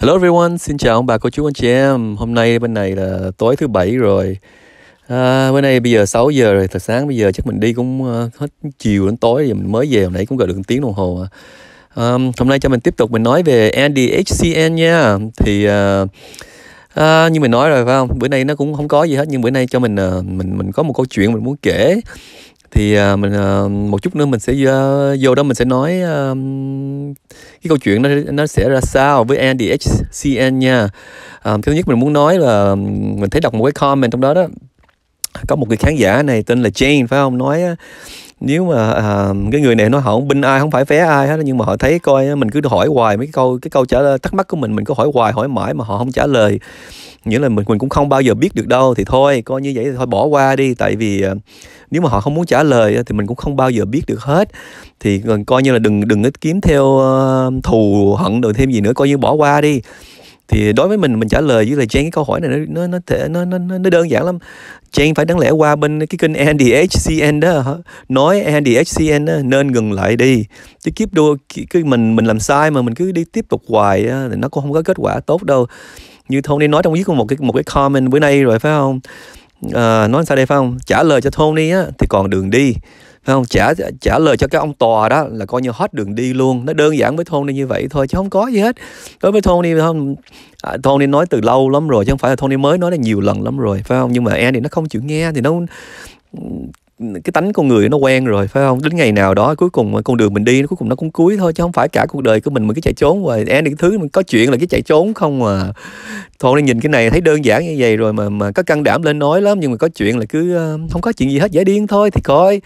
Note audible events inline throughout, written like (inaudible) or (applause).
Hello everyone, xin chào ông bà cô chú anh chị em Hôm nay bên này là tối thứ bảy rồi à, Bên này bây giờ 6 giờ rồi Thật sáng bây giờ chắc mình đi cũng ờ, hết chiều đến tối rồi Mình mới về hồi nãy cũng gọi được tiếng đồng hồ à. hôm nay cho mình tiếp tục mình nói về NDHCN nha Thì uh, À, như mình nói rồi phải không bữa nay nó cũng không có gì hết nhưng bữa nay cho mình uh, mình mình có một câu chuyện mình muốn kể thì uh, mình uh, một chút nữa mình sẽ uh, vô đó mình sẽ nói uh, cái câu chuyện nó nó sẽ ra sao với Andy NDHCN nha uh, cái thứ nhất mình muốn nói là ừ, mình thấy đọc một cái comment trong đó đó có một người khán giả này tên là Jane phải không nói nếu mà à, cái người này nó họ không binh ai không phải vé ai hết nhưng mà họ thấy coi mình cứ hỏi hoài mấy cái câu cái câu trả lời thắc mắc của mình mình cứ hỏi hoài hỏi mãi mà họ không trả lời nghĩa là mình mình cũng không bao giờ biết được đâu thì thôi coi như vậy thì thôi bỏ qua đi tại vì ờ, nếu mà họ không muốn trả lời thì mình cũng không bao giờ biết được hết thì ờ, coi như là đừng đừng ít kiếm theo ờ, thù hận được thêm gì nữa coi như bỏ qua đi thì đối với mình mình trả lời với là Jane cái câu hỏi này nó nó nó thể nó nó nó đơn giản lắm Jane phải đáng lẽ qua bên cái kênh Andy HCN đó nói Andy HCN đó, nên ngừng lại đi chứ kiếp đua cái mình mình làm sai mà mình cứ đi tiếp tục hoài thì nó cũng không có kết quả tốt đâu như Tony nói trong viết một cái một cái comment bữa nay rồi phải không à, nói sao đây phải không trả lời cho Tony á thì còn đường đi phải không trả trả lời cho cái ông tòa đó là coi như hết đường đi luôn nó đơn giản với Tony như vậy thôi chứ không có gì hết đối với Tony không à, Tony nói từ lâu lắm rồi chứ không phải là Tony mới nói là nhiều lần lắm rồi phải không nhưng mà em thì nó không chịu nghe thì nó cái tánh con người nó quen rồi phải không đến ngày nào đó cuối cùng con đường mình đi cuối cùng nó cũng cuối thôi chứ không phải cả cuộc đời của mình mình cứ chạy trốn rồi e những thứ mình có chuyện là cái chạy trốn không à thôi đang nhìn cái này thấy đơn giản như vậy rồi mà mà có căng đảm lên nói lắm nhưng mà có chuyện là cứ ờ, không có chuyện gì hết dễ điên thôi thì coi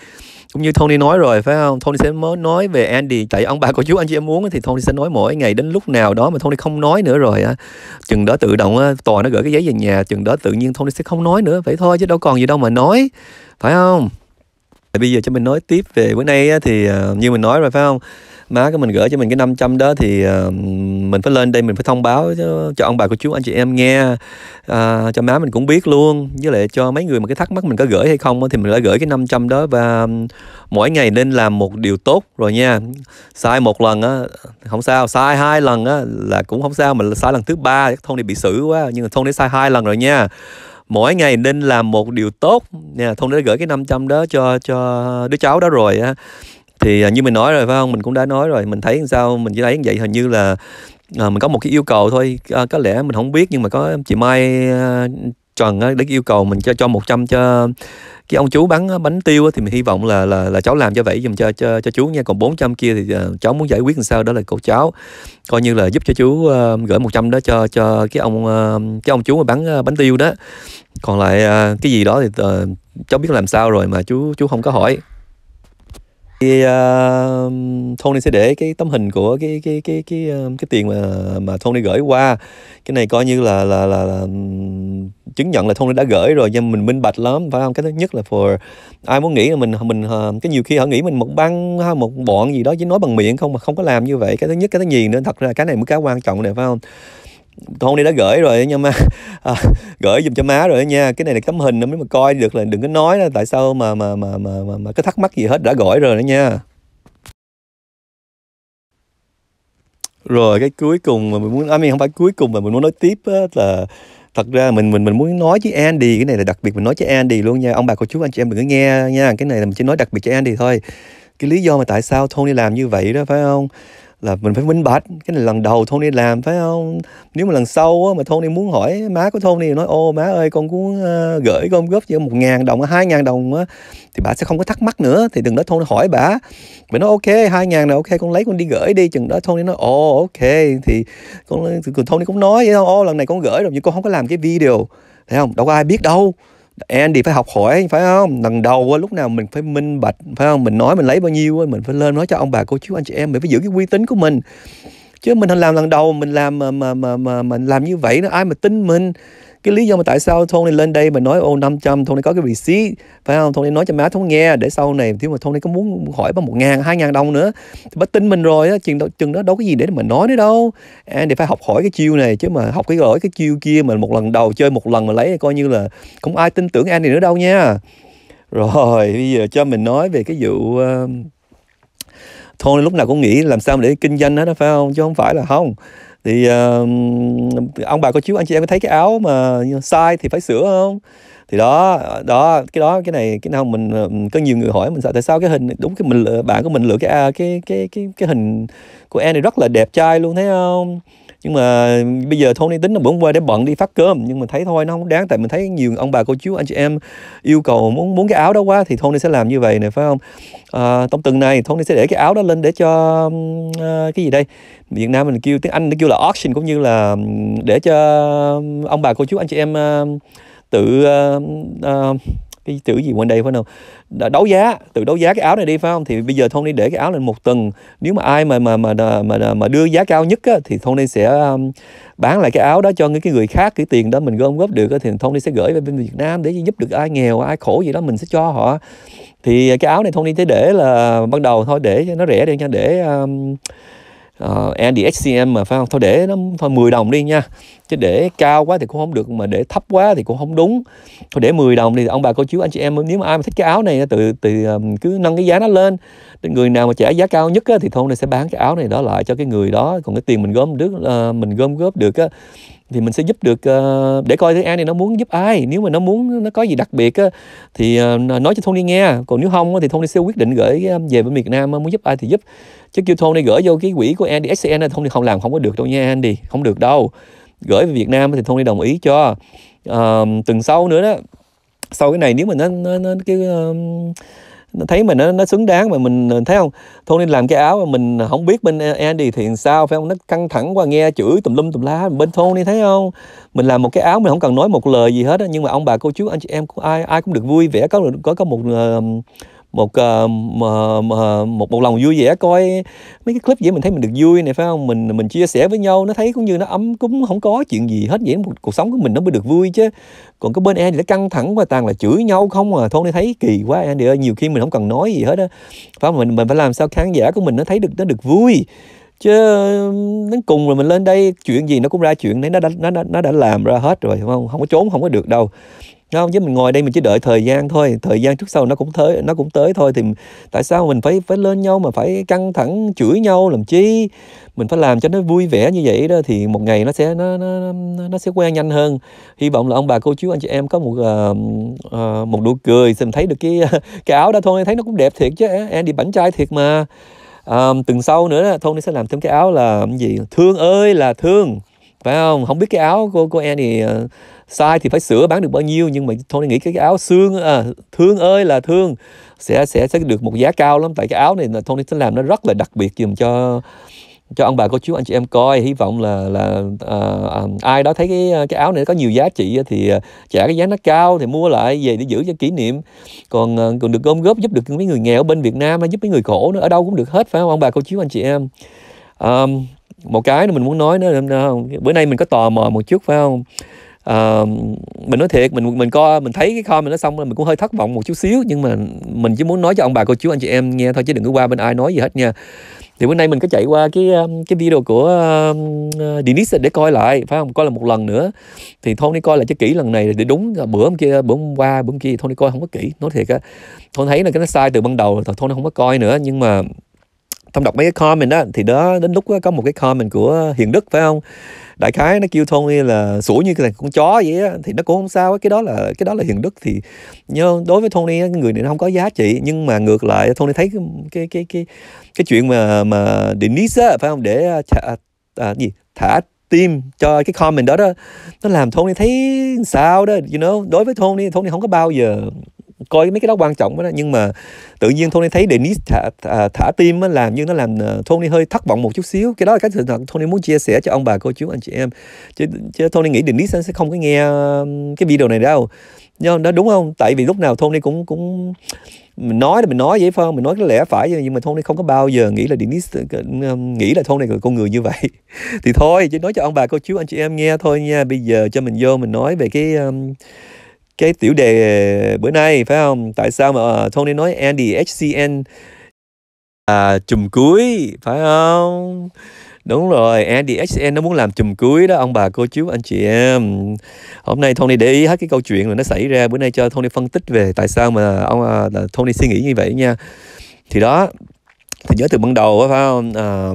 cũng như Tony nói rồi phải không Tony sẽ mới nói về Andy tại ông bà cô chú anh chị em muốn thì Tony sẽ nói mỗi ngày đến lúc nào đó mà Tony không nói nữa rồi á chừng đó tự động tòa nó gửi cái giấy về nhà chừng đó tự nhiên Tony sẽ không nói nữa vậy thôi chứ đâu còn gì đâu mà nói phải không Bây giờ cho mình nói tiếp về bữa nay thì ờ, như mình nói rồi phải không? Má của mình gửi cho mình cái 500 đó thì ờ, mình phải lên đây mình phải thông báo cho, cho ông bà cô chú anh chị em nghe à, cho má mình cũng biết luôn với lại cho mấy người mà cái thắc mắc mình có gửi hay không thì mình đã gửi cái 500 đó và mỗi ngày nên làm một điều tốt rồi nha. Sai một lần á không sao, sai hai lần á là cũng không sao Mình sai lần thứ ba Tony bị xử quá nhưng mà Tony sai hai lần rồi nha mỗi ngày nên làm một điều tốt nha thông đã gửi cái 500 đó cho cho đứa cháu đó rồi á thì à, như mình nói rồi phải không mình cũng đã nói rồi mình thấy sao mình chỉ thấy như vậy hình như là à, mình có một cái yêu cầu thôi à, có lẽ mình không biết nhưng mà có chị Mai à, Trần á để yêu cầu mình cho cho 100 cho cái ông chú bán bánh tiêu thì mình hy vọng là là là cháu làm cho vậy dùm cho cho, cho chú nha còn 400 kia thì à, cháu muốn giải quyết làm sao đó là cô cháu coi như là giúp cho chú à, gửi 100 đó cho cho cái ông à, cái ông chú mà bán bánh tiêu đó còn lại cái gì đó thì ờ, cháu biết làm sao rồi mà chú chú không có hỏi thì uh, Tony sẽ để cái tấm hình của cái cái cái cái cái, cái tiền mà mà Tony gửi qua cái này coi như là là là, là chứng nhận là Tony đã gửi rồi nhưng mình minh bạch lắm phải không cái thứ nhất là for ai muốn nghĩ là mình mình ờ, cái nhiều khi họ nghĩ mình một băng một bọn gì đó chỉ nói bằng miệng không mà không có làm như vậy cái thứ nhất cái thứ gì nữa thật ra cái này mới cái quan trọng này phải không Tony đã gửi rồi nha má (laughs) à, gửi dùm cho má rồi nha cái này là tấm hình nếu mà coi được là đừng có nói là tại sao mà mà mà mà mà, mà cái thắc mắc gì hết đã gửi rồi đó nha rồi cái cuối cùng mà mình muốn à, mình không phải cuối cùng mà mình muốn nói tiếp là thật ra mình mình mình muốn nói với Andy cái này là đặc biệt mình nói với Andy luôn nha ông bà cô chú anh chị em đừng có nghe nha cái này là mình chỉ nói đặc biệt cho Andy thôi cái lý do mà tại sao Tony làm như vậy đó phải không là mình phải minh bạch cái này lần đầu Tony làm phải không nếu mà lần sau á, mà Tony muốn hỏi má của Tony nói ô má ơi con muốn uh, ờ, gửi con góp cho một ngàn đồng hai ngàn đồng á, thì bà sẽ không có thắc mắc nữa thì đừng đó Tony hỏi bà mình nói ok hai ngàn là ok con lấy con đi gửi đi chừng đó Tony nói ồ ok thì con thì Tony cũng nói vậy thôi ô lần này con gửi rồi nhưng con không có làm cái video thấy không đâu có ai biết đâu Andy phải học hỏi phải không lần đầu lúc nào mình phải minh bạch phải không mình nói mình lấy bao nhiêu mình phải lên nói cho ông bà cô chú anh chị em mình phải giữ cái uy tín của mình chứ mình làm lần đầu mình làm mà mà mà, mà mình làm như vậy nó ai mà tin mình cái lý do mà tại sao Tony lên đây mà nói ô 500 Tony có cái receipt phải không Tony nói cho má Tony nghe để sau này nếu mà Tony có muốn hỏi bằng một ngàn hai ngàn đồng nữa thì bắt tin mình rồi á chừng đó, chừng đó đâu có gì để mà nói nữa đâu anh à, để phải học hỏi cái chiêu này chứ mà học cái gọi cái chiêu kia mà một lần đầu chơi một lần mà lấy coi như là không ai tin tưởng anh này nữa đâu nha rồi bây giờ cho mình nói về cái vụ uh, Tony lúc nào cũng nghĩ làm sao để kinh doanh hết đó phải không chứ không phải là không thì uh, ông bà có chiếu anh chị em có thấy cái áo mà sai thì phải sửa không thì đó đó cái đó cái này cái nào mình có nhiều người hỏi mình sao tại sao cái hình đúng cái mình bạn của mình lựa cái cái cái cái cái hình của em này rất là đẹp trai luôn thấy không nhưng mà bây giờ Tony tính là bữa hôm qua để bận đi phát cơm nhưng mà thấy thôi nó không đáng tại mình thấy nhiều ông bà cô chú anh chị em yêu cầu muốn muốn cái áo đó quá thì Tony sẽ làm như vậy này phải không à, trong tuần này Tony sẽ để cái áo đó lên để cho uh, cái gì đây Việt Nam mình kêu tiếng Anh nó kêu là auction cũng như là để cho ông bà cô chú anh chị em uh, tự uh, uh, cái chữ gì quên đây phải không đã đấu giá tự đấu giá cái áo này đi phải không thì bây giờ đi để cái áo lên một tuần nếu mà ai mà mà mà mà, mà đưa giá cao nhất á, thì đi sẽ um, bán lại cái áo đó cho những cái người khác cái tiền đó mình gom góp được á, thì đi sẽ gửi về bên Việt Nam để giúp được ai nghèo ai khổ gì đó mình sẽ cho họ thì cái áo này đi sẽ để là ban đầu thôi để cho nó rẻ đi nha để um, uh, ờ, NDXCM mà phải không? Thôi để nó thôi 10 đồng đi nha. Chứ để cao quá thì cũng không được mà để thấp quá thì cũng không đúng. Thôi để 10 đồng đi ông bà cô chú anh chị em nếu mà ai mà thích cái áo này từ từ um, cứ nâng cái giá nó lên. Người nào mà trả giá cao nhất á, thì thôi này sẽ bán cái áo này đó lại cho cái người đó còn cái tiền mình gom được uh, mình gom góp được á thì mình sẽ giúp được uh, để coi đứa an này nó muốn giúp ai nếu mà nó muốn nó có gì đặc biệt uh, thì uh, nói cho đi nghe còn nếu không thì thì đi sẽ quyết định gửi ờ, về bên Việt Nam muốn giúp ai thì giúp chứ kêu Tony gửi vô cái quỹ của Andy SCN là đi không làm không có được đâu nha Andy không được đâu gửi về Việt Nam thì đi đồng ý cho uh, tuần sau nữa đó sau cái này nếu mà nó nó, nó cái uh, thấy mình nó, nó xứng đáng mà mình thấy không thôi nên làm cái áo mà mình không biết bên Andy thì sao phải không nó căng thẳng qua nghe chửi tùm lum tùm lá bên Tony thấy không mình làm một cái áo mình không cần nói một lời gì hết đó nhưng mà ông bà cô chú anh chị em của ai ai cũng được vui vẻ có có có một uh, một uh, một một lòng vui vẻ coi mấy cái clip vậy mình thấy mình được vui này phải không mình mình chia sẻ với nhau nó thấy cũng như nó ấm cũng không có chuyện gì hết vậy một cuộc sống của mình nó mới được vui chứ còn cái bên em thì nó căng thẳng và toàn là chửi nhau không à thôi thấy kỳ quá em ơi nhiều khi mình không cần nói gì hết á phải không mình mình phải làm sao khán giả của mình nó thấy được nó được vui chứ đến cùng rồi mình lên đây chuyện gì nó cũng ra chuyện đấy nó đã nó, nó đã làm ra hết rồi không không có trốn không có được đâu không chứ mình ngồi đây mình chỉ đợi thời gian thôi thời gian trước sau nó cũng tới nó cũng tới thôi thì tại sao mình phải phải lên nhau mà phải căng thẳng chửi nhau làm chi mình phải làm cho nó vui vẻ như vậy đó thì một ngày nó sẽ nó nó nó sẽ quen nhanh hơn hy vọng là ông bà cô chú anh chị em có một uh, uh, một nụ cười xem thấy được cái (laughs) cái áo đó thôi thấy nó cũng đẹp thiệt chứ em đi bảnh trai thiệt mà um, tuần sau nữa thôn sẽ làm thêm cái áo là gì thương ơi là thương phải không không biết cái áo của cô em uh, sai thì phải sửa bán được bao nhiêu nhưng mà Tony nghĩ cái áo xương à, thương ơi là thương sẽ sẽ sẽ được một giá cao lắm tại cái áo này là Tony sẽ làm nó rất là đặc biệt dùm cho cho ông bà cô chú anh chị em coi hy vọng là là uh, ai đó thấy cái cái áo này có nhiều giá trị thì ờ, trả cái giá nó cao thì mua lại về để giữ cho kỷ niệm còn còn được gom góp giúp được mấy người nghèo bên Việt Nam giúp mấy người khổ nữa ở đâu cũng được hết phải không ông bà cô chú anh chị em um, một cái mình muốn nói nữa không bữa nay mình có tò mò một chút phải không à, mình nói thiệt mình mình coi mình thấy cái kho mình nó xong là mình cũng hơi thất vọng một chút xíu nhưng mà mình chỉ muốn nói cho ông bà cô chú anh chị em nghe thôi chứ đừng có qua bên ai nói gì hết nha thì bữa nay mình có chạy qua cái ờ, cái video của uh, Denise để coi lại phải không coi là một lần nữa thì thôi đi coi lại cho kỹ lần này để đúng bữa hôm kia bữa hôm qua bữa hôm kia thôi đi coi không có kỹ nói thiệt á thôi thấy là cái nó sai từ ban đầu thôi nó không có coi nữa nhưng mà thông đọc mấy cái comment đó thì đó đến lúc đó, có một cái comment của hiền đức phải không đại khái nó kêu Tony là sủa như cái con chó vậy á thì nó cũng không sao cái đó là cái đó là hiền đức thì nhớ đối với Tony á, người này nó không có giá trị nhưng mà ngược lại Tony thấy cái cái cái cái, cái chuyện mà mà Denise á phải không để à, à, gì thả tim cho cái comment đó đó nó làm Tony thấy sao đó you know đối với Tony Tony không có bao giờ coi mấy cái đó quan trọng đó nhưng mà tự nhiên Tony thấy Denise thả thả, thả tim á làm như nó làm ờ, Tony hơi thất vọng một chút xíu cái đó là cái sự thật Tony muốn chia sẻ cho ông bà cô chú anh chị em chứ, chứ Tony nghĩ Denise sẽ không có nghe cái video này đâu nhưng đó đúng không tại vì lúc nào Tony cũng cũng mình nói là mình nói vậy phải không mình nói cái lẽ phải nhưng mà Tony không có bao giờ nghĩ là Denise ờ, nghĩ là Tony là con người như vậy (laughs) thì thôi chỉ nói cho ông bà cô chú anh chị em nghe thôi nha bây giờ cho mình vô mình nói về cái cái tiểu đề bữa nay phải không tại sao mà ờ, Tony nói Andy HCN à, chùm cuối phải không đúng rồi Andy HCN nó muốn làm chùm cuối đó ông bà cô chú anh chị em hôm nay Tony để ý hết cái câu chuyện là nó xảy ra bữa nay cho Tony phân tích về tại sao mà ông à, Tony suy nghĩ như vậy nha thì đó thì nhớ từ ban đầu phải không à,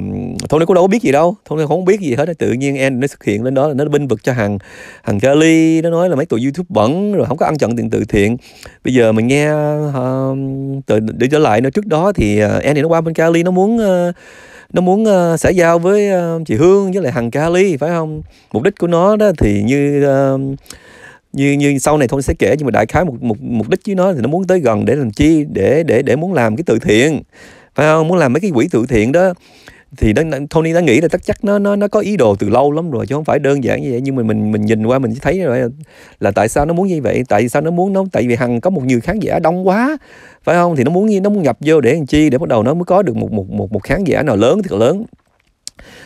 Tony cũng đâu có biết gì đâu thôi Tony không biết gì hết tự nhiên em nó xuất hiện lên đó là nó binh vực cho hằng hằng Kelly nó nói là mấy tụi YouTube bẩn rồi không có ăn chặn tiền từ thiện bây giờ mình nghe uh, từ để trở lại nữa trước đó thì uh, em thì nó qua bên Kelly nó muốn uh, nó muốn uh, xã giao với uh, chị Hương với lại hằng Kelly phải không mục đích của nó đó thì như uh, như như sau này thôi sẽ kể nhưng mà đại khái một một mục đích với nó thì nó muốn tới gần để làm chi để để để muốn làm cái từ thiện phải không muốn làm mấy cái quỹ từ thiện đó thì Tony đã nghĩ là chắc chắc nó nó nó có ý đồ từ lâu lắm rồi chứ không phải đơn giản như vậy nhưng mà mình mình nhìn qua mình thấy rồi là tại sao nó muốn như vậy tại sao nó muốn nó tại vì hằng có một nhiều khán giả đông quá phải không thì nó muốn nó muốn nhập vô để làm chi để bắt đầu nó mới có được một một một một khán giả nào lớn thì lớn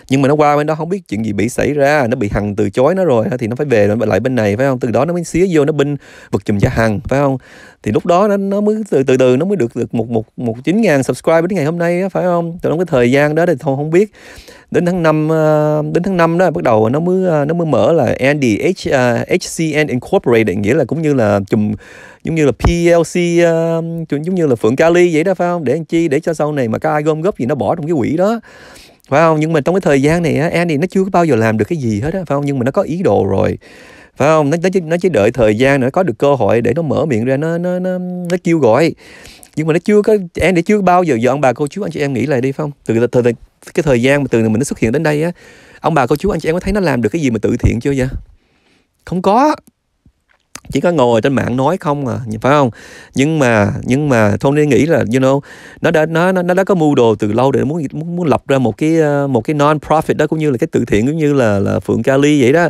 nhưng mà nó qua bên đó không biết chuyện gì bị xảy ra nó bị hằng từ chối nó rồi thì nó phải về lại bên này phải không từ đó nó mới xía vô nó binh vực chùm cho hằng phải không thì lúc đó nó, nó mới từ từ từ nó mới được được một một một chín ngàn subscribe đến ngày hôm nay phải không trong cái thời gian đó thì thôi không biết đến tháng 5 ờ, đến tháng 5 đó bắt đầu nó mới ờ, nó mới mở là Andy H, uh, ờ, HCN Incorporated nghĩa là cũng như là chùm giống như là PLC uh, giống như là Phượng kali vậy đó phải không để làm chi để cho sau này mà có ai gom góp gì nó bỏ trong cái quỹ đó phải không nhưng mà trong cái thời gian này á Annie nó chưa có bao giờ làm được cái gì hết á phải không nhưng mà nó có ý đồ rồi phải không nó nó chỉ, nó chỉ đợi thời gian nó có được cơ hội để nó mở miệng ra nó nó nó nó kêu gọi nhưng mà nó chưa có em để chưa bao giờ dọn bà cô chú anh chị em nghĩ lại đi phải không từ từ, từ cái thời gian mà từ mình nó xuất hiện đến đây á ông bà cô chú anh chị em có thấy nó làm được cái gì mà tự thiện chưa vậy không có chỉ có ngồi trên mạng nói không à phải không nhưng mà nhưng mà Tony nghĩ là you know nó đã nó nó đã có mưu đồ từ lâu để muốn muốn, muốn lập ra một cái ờ, một cái non profit đó cũng như là cái từ thiện cũng như là là phượng Cali vậy đó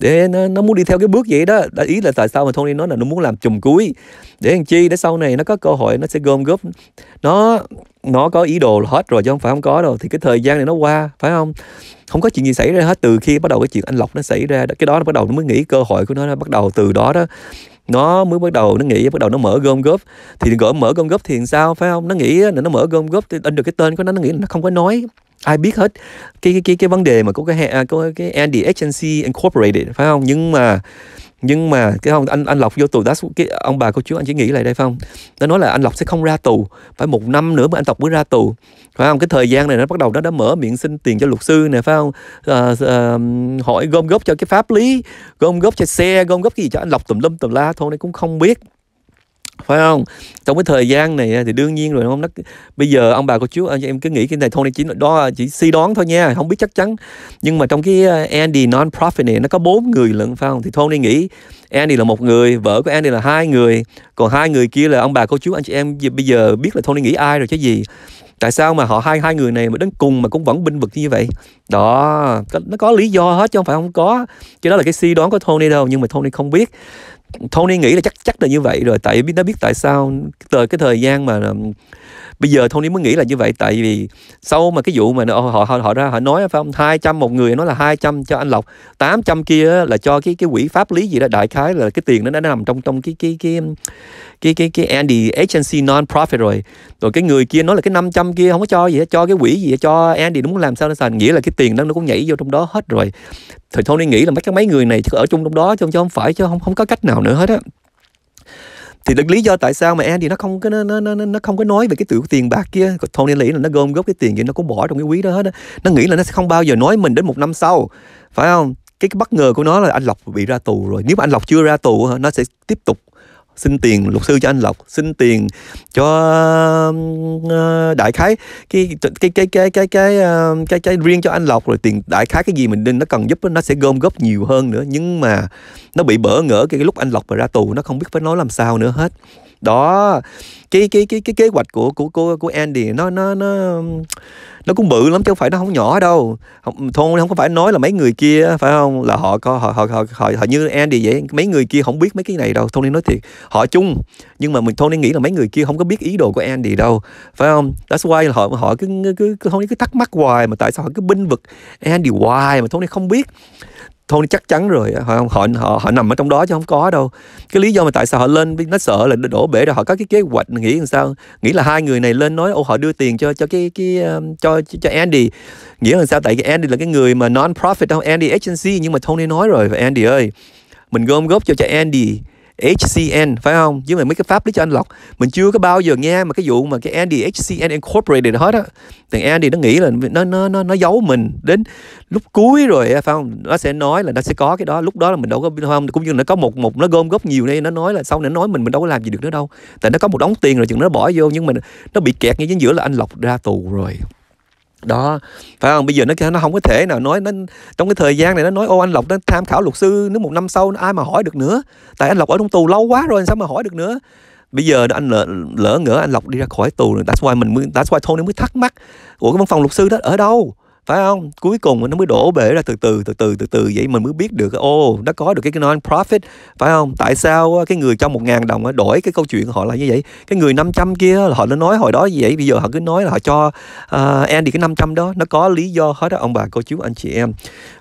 để nó, nó muốn đi theo cái bước vậy đó đã ý là tại sao mà Tony nói là nó muốn làm chùm cuối để làm chi để sau này nó có cơ hội nó sẽ gom góp nó nó có ý đồ là hết rồi chứ không phải không có đâu thì cái thời gian này nó qua phải không không có chuyện gì xảy ra hết từ khi bắt đầu cái chuyện anh lộc nó xảy ra cái đó nó bắt đầu nó mới nghĩ cơ hội của nó, bắt đầu từ đó đó nó mới bắt đầu nó nghĩ bắt đầu nó mở gom góp thì gỡ mở gom góp thì sao phải không nó nghĩ là nó mở gom góp thì in được cái tên của nó nó nghĩ là nó không có nói ai biết hết cái cái cái, cái vấn đề mà của cái à, của cái Andy Agency Incorporated phải không nhưng mà nhưng mà cái không anh anh lộc vô tù đó cái ông bà cô chú anh chỉ nghĩ lại đây phải không nó nói là anh lộc sẽ không ra tù phải một năm nữa mới anh tộc mới ra tù phải không cái thời gian này nó bắt đầu nó đã mở miệng xin tiền cho luật sư nè phải không à, à, hỏi gom góp cho cái pháp lý gom góp cho xe gom góp cái gì cho anh lộc tùm lum tùm la thôi nó cũng không biết phải không trong cái thời gian này thì đương nhiên rồi không nó bây giờ ông bà cô chú anh à, em cứ nghĩ cái này thôi chỉ đó chỉ suy đoán thôi nha không biết chắc chắn nhưng mà trong cái à, Andy non profit này nó có bốn người lận phải không thì đi nghĩ Andy là một người vợ của Andy là hai người còn hai người kia là ông bà cô chú anh chị em bây giờ biết là thôi đi nghĩ ai rồi chứ gì tại sao mà họ hai hai người này mà đến cùng mà cũng vẫn binh vực như vậy đó nó có lý do hết chứ không phải không có chứ đó là cái suy đoán của Tony đâu nhưng mà Tony không biết Tony nghĩ là chắc chắc là như vậy rồi tại biết nó biết tại sao từ cái thời gian mà um, bây giờ Tony mới nghĩ là như vậy tại vì sau mà cái vụ mà họ họ họ ra họ nói phải không 200 một người nói là 200 cho anh Lộc 800 kia là cho cái cái quỹ pháp lý gì đó đại khái là cái tiền nó đã nằm trong trong cái cái cái cái cái cái Andy agency non profit rồi rồi cái người kia nói là cái 500 kia không có cho gì hết cho cái quỹ gì hết, cho Andy đúng làm sao nó sành nghĩa là cái tiền đó nó cũng nhảy vô trong đó hết rồi thì Tony nghĩ là mấy cái mấy người này ở chung trong đó chứ không phải chứ không không có cách nào nữa hết á thì được lý do tại sao mà em thì nó không có nó, nó, nó, nó không có nói về cái tiểu tiền bạc kia Tony nghĩ là nó gom góp cái tiền gì nó cũng bỏ trong cái quý đó hết á nó nghĩ là nó sẽ không bao giờ nói mình đến một năm sau phải không cái, cái bất ngờ của nó là anh Lộc bị ra tù rồi nếu mà anh Lộc chưa ra tù nó sẽ tiếp tục xin tiền luật sư cho anh lộc xin tiền cho ờ, đại khái cái cái cái cái cái cái cái, cái riêng cho anh lộc rồi tiền đại khái cái gì mình nên nó cần giúp nó sẽ gom góp nhiều hơn nữa nhưng mà nó bị bỡ ngỡ cái, lúc anh lộc mà ra tù nó không biết phải nói làm sao nữa hết đó cái cái cái cái kế hoạch của của của của Andy nó nó nó nó cũng bự lắm chứ không phải nó không nhỏ đâu không, thôi không có phải nói là mấy người kia phải không là họ có họ họ họ, họ, họ như Andy vậy mấy người kia không biết mấy cái này đâu Tony nói thiệt họ chung nhưng mà mình Tony nghĩ là mấy người kia không có biết ý đồ của Andy đâu phải không that's why họ họ cứ cứ, cứ Tony cứ thắc mắc hoài mà tại sao họ cứ binh vực Andy hoài mà Tony không biết Tony chắc chắn rồi họ, họ họ họ nằm ở trong đó chứ không có đâu cái lý do mà tại sao họ lên nó sợ là đổ bể rồi họ có cái kế hoạch nghĩ làm sao nghĩ là hai người này lên nói ô họ đưa tiền cho cho cái cái um, cho cho Andy nghĩa là sao tại cái Andy là cái người mà non profit không Andy agency nhưng mà Tony nói rồi và Andy ơi mình gom góp cho cho Andy HCN phải không? Với mà mấy cái pháp lý cho anh lộc, Mình chưa có bao giờ nghe mà cái vụ mà cái Andy HCN Incorporated hết á Thằng Andy nó nghĩ là nó nó nó nó giấu mình đến lúc cuối rồi phải không? Nó sẽ nói là nó sẽ có cái đó lúc đó là mình đâu có không cũng như nó có một một nó gom góp nhiều đây nó nói là sau này nó nói mình mình đâu có làm gì được nữa đâu tại nó có một đống tiền rồi chừng nó bỏ vô nhưng mà nó bị kẹt ngay giữa là anh lộc ra tù rồi đó phải không bây giờ nó nó không có thể nào nói nó trong cái thời gian này nó nói ô anh lộc nó tham khảo luật sư nếu một năm sau ai mà hỏi được nữa tại anh lộc ở trong tù lâu quá rồi sao mà hỏi được nữa bây giờ anh lỡ, lỡ ngỡ anh lộc đi ra khỏi tù rồi that's why mình mới that's why Tony mới thắc mắc của cái văn phòng luật sư đó ở đâu phải không cuối cùng nó mới đổ bể ra từ từ từ từ từ từ vậy mình mới biết được ô oh, nó có được cái non profit phải không tại sao cái người trong một ngàn đồng đổi cái câu chuyện họ là như vậy cái người 500 kia là họ nó nói hồi đó như vậy bây giờ họ cứ nói là họ cho uh, Andy cái 500 đó nó có lý do hết đó ông bà cô chú anh chị em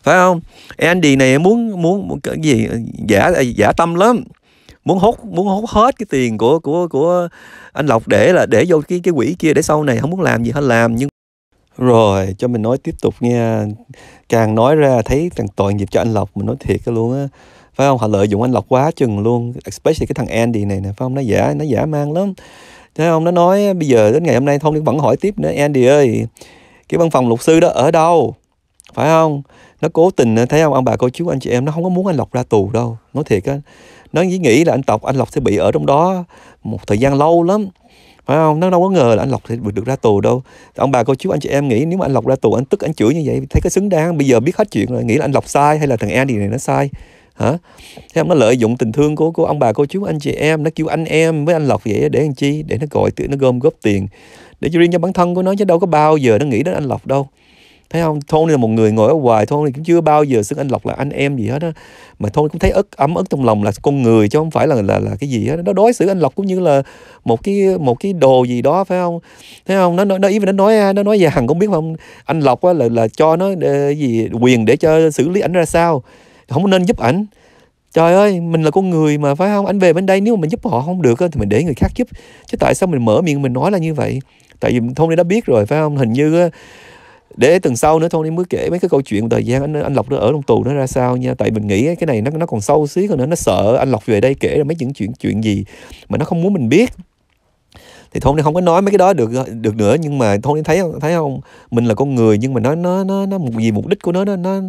phải không Andy này muốn muốn, muốn cái gì giả à, giả tâm lắm muốn hút muốn hút hết cái tiền của của của anh Lộc để là để vô cái cái quỹ kia để sau này không muốn làm gì hết làm nhưng rồi, cho mình nói tiếp tục nha. Càng nói ra thấy càng tội nghiệp cho anh Lộc, mình nói thiệt cái luôn á. Phải không? Họ lợi dụng anh Lộc quá chừng luôn. Especially cái thằng Andy này nè, phải không? Nó giả, nó giả mang lắm. Thế không? Nó nói bây giờ đến ngày hôm nay thông vẫn hỏi tiếp nữa. Andy ơi, cái văn phòng luật sư đó ở đâu? Phải không? Nó cố tình, thấy không? Ông bà cô chú anh chị em, nó không có muốn anh Lộc ra tù đâu. Nói thiệt á. Nó chỉ nghĩ là anh Tộc, anh Lộc sẽ bị ở trong đó một thời gian lâu lắm phải không nó đâu có ngờ là anh lộc sẽ được ra tù đâu ông bà cô chú anh chị em nghĩ nếu mà anh lộc ra tù anh tức anh chửi như vậy thấy cái xứng đáng bây giờ biết hết chuyện rồi nghĩ là anh lộc sai hay là thằng Andy này nó sai hả thế em nó lợi dụng tình thương của của ông bà cô chú anh chị em nó kêu anh em với anh lộc vậy để làm chi để nó gọi tự nó gom góp tiền để cho riêng cho bản thân của nó chứ đâu có bao giờ nó nghĩ đến anh lộc đâu thấy không Tony là một người ngồi ở hoài Tony cũng chưa bao giờ xưng anh Lộc là anh em gì hết á mà Tony cũng thấy ức ấm ức trong lòng là con người chứ không phải là là là cái gì hết nó đối xử anh Lộc cũng như là một cái một cái đồ gì đó phải không thấy không nó nó, nó ý nó nói nó nói về Hằng cũng biết không anh Lộc á, là là cho nó để, ờ, gì quyền để cho xử lý ảnh ra sao không nên giúp ảnh trời ơi mình là con người mà phải không anh về bên đây nếu mà mình giúp họ không được thì mình để người khác giúp chứ tại sao mình mở miệng mình nói là như vậy tại vì thông nay đã biết rồi phải không hình như để tuần sau nữa Tony mới kể mấy cái câu chuyện thời gian anh anh Lộc nó ở trong tù nó ra sao nha tại mình nghĩ cái này nó nó còn sâu xí hơn nữa nó sợ anh Lộc về đây kể ra mấy những chuyện chuyện gì mà nó không muốn mình biết thì Tony không có nói mấy cái đó được được nữa nhưng mà Tony thấy thấy không mình là con người nhưng mà nó nó nó nó vì mục đích của nó nó nó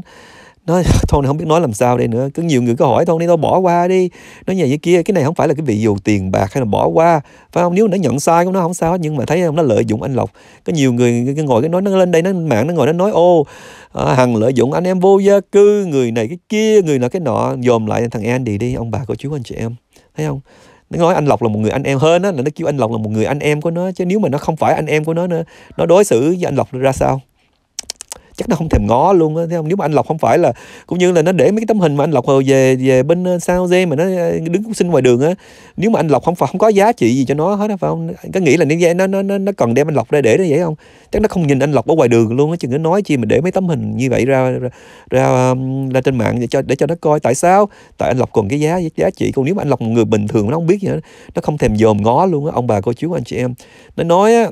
nó (laughs) thôi không biết nói làm sao đây nữa cứ nhiều người cứ hỏi thôi đi tôi bỏ qua đi nó như vậy kia cái này không phải là cái vị dù tiền bạc hay là bỏ qua phải không nếu nó nhận sai cũng nó không sao nhưng mà thấy không nó lợi dụng anh lộc có nhiều người ngồi cái nói nó lên đây nó mạng nó ngồi nó nói ô à, hằng lợi dụng anh em vô gia cư người này cái kia người nọ cái nọ dòm lại thằng Andy đi ông bà cô chú anh chị em thấy không nó nói anh lộc là một người anh em hơn á là nó kêu anh lộc là một người anh em của nó chứ nếu mà nó không phải anh em của nó nữa nó đối xử với anh lộc ra sao chắc nó không thèm ngó luôn á thấy không nếu mà anh lộc không phải là cũng như là nó để mấy cái tấm hình mà anh lộc về về bên ờ, sao dê mà nó ờ, đứng cũng xin ngoài đường á nếu mà anh lộc không phải không có giá trị gì cho nó hết á phải không anh có nghĩ là nó nó nó nó cần đem anh lộc ra để nó vậy không chắc nó không nhìn anh lộc ở ngoài đường luôn á chừng nó nói chi mà để mấy tấm hình như vậy ra ra ra, ra trên mạng để cho để cho nó coi tại sao tại anh lộc còn cái giá giá trị còn nếu mà anh lộc một người bình thường nó không biết gì hết nó không thèm dòm ngó luôn á ông bà cô chú anh chị em nó nói á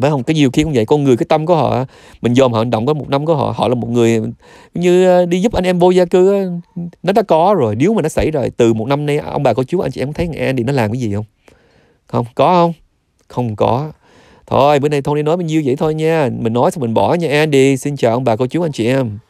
phải không cái nhiều khi cũng vậy con người cái tâm của họ mình dòm họ hành động có một năm của họ họ là một người như ờ, đi giúp anh em vô gia cư nó đã có rồi nếu mà nó xảy rồi từ một năm nay ông bà cô chú anh chị em thấy nghe thì nó làm cái gì không không có không không có thôi bữa nay thôi đi nói bao nhiêu vậy thôi nha mình nói xong mình bỏ nha Andy xin chào ông bà cô chú anh chị em